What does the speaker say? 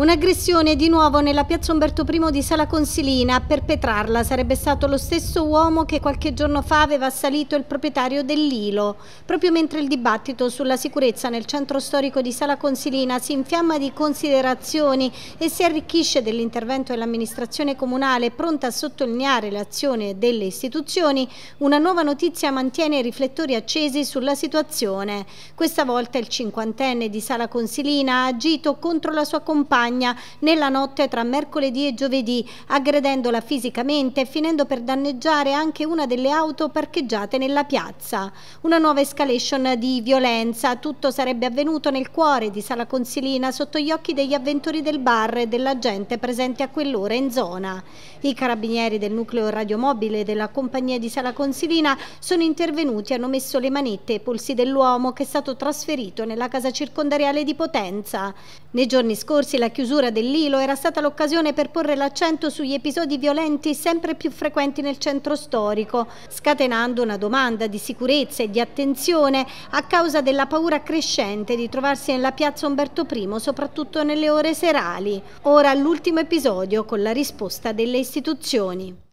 Un'aggressione di nuovo nella piazza Umberto I di Sala Consilina. A perpetrarla sarebbe stato lo stesso uomo che qualche giorno fa aveva assalito il proprietario dell'Ilo. Proprio mentre il dibattito sulla sicurezza nel centro storico di Sala Consilina si infiamma di considerazioni e si arricchisce dell'intervento dell'amministrazione comunale pronta a sottolineare l'azione delle istituzioni, una nuova notizia mantiene i riflettori accesi sulla situazione. Questa volta il cinquantenne di Sala Consilina ha agito contro la sua compagna Spagna nella notte tra mercoledì e giovedì, aggredendola fisicamente e finendo per danneggiare anche una delle auto parcheggiate nella piazza. Una nuova escalation di violenza, tutto sarebbe avvenuto nel cuore di Sala Consilina sotto gli occhi degli avventori del bar e della gente presente a quell'ora in zona. I carabinieri del nucleo radiomobile della compagnia di Sala Consilina sono intervenuti e hanno messo le manette ai polsi dell'uomo che è stato trasferito nella casa circondariale di Potenza. Nei giorni scorsi la chiusura dell'Ilo era stata l'occasione per porre l'accento sugli episodi violenti sempre più frequenti nel centro storico, scatenando una domanda di sicurezza e di attenzione a causa della paura crescente di trovarsi nella piazza Umberto I, soprattutto nelle ore serali. Ora l'ultimo episodio con la risposta delle istituzioni.